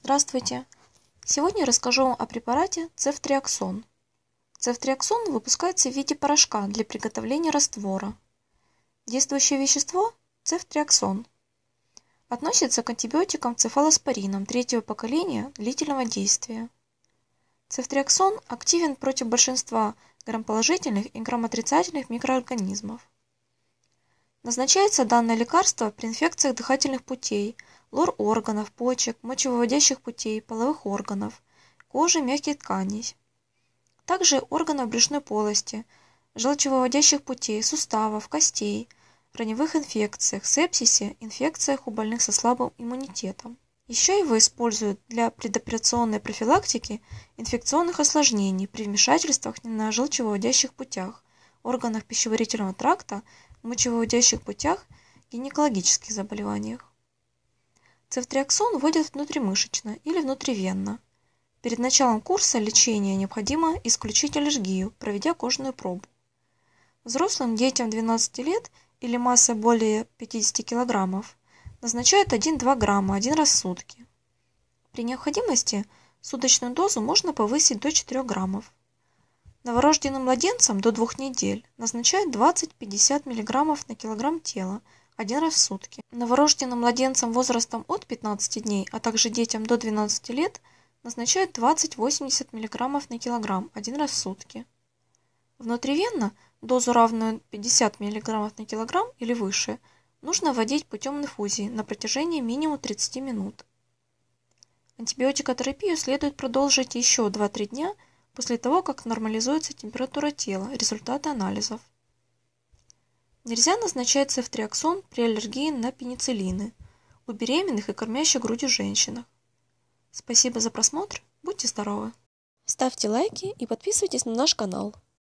Здравствуйте! Сегодня расскажу вам о препарате цефтриаксон. Цефтриаксон выпускается в виде порошка для приготовления раствора. Действующее вещество – цефтриаксон. Относится к антибиотикам цефалоспоринам третьего поколения длительного действия. Цефтриаксон активен против большинства грамположительных и грамотрицательных микроорганизмов. Назначается данное лекарство при инфекциях дыхательных путей, лор-органов, почек, мочевыводящих путей, половых органов, кожи, мягких тканей. Также органов брюшной полости, желчевыводящих путей, суставов, костей, раневых инфекциях, сепсисе, инфекциях у больных со слабым иммунитетом. Еще его используют для предоперационной профилактики инфекционных осложнений при вмешательствах на желчевыводящих путях, органах пищеварительного тракта, мочевыводящих путях, гинекологических заболеваниях. Цефтриаксон вводят внутримышечно или внутривенно. Перед началом курса лечения необходимо исключить аллергию, проведя кожную пробу. Взрослым детям 12 лет или массой более 50 кг назначают 1-2 грамма один раз в сутки. При необходимости суточную дозу можно повысить до 4 граммов. Новорожденным младенцам до двух недель назначают 20-50 мг на килограмм тела один раз в сутки. Новорожденным младенцам возрастом от 15 дней, а также детям до 12 лет назначают 20-80 мг на килограмм один раз в сутки. Внутривенно дозу, равную 50 мг на килограмм или выше, нужно вводить путем инфузии на протяжении минимум 30 минут. Антибиотикотерапию следует продолжить еще 2-3 дня – после того, как нормализуется температура тела, результаты анализов. Нельзя назначать цефтриаксон при аллергии на пенициллины у беременных и кормящих грудью женщинах. Спасибо за просмотр, будьте здоровы! Ставьте лайки и подписывайтесь на наш канал.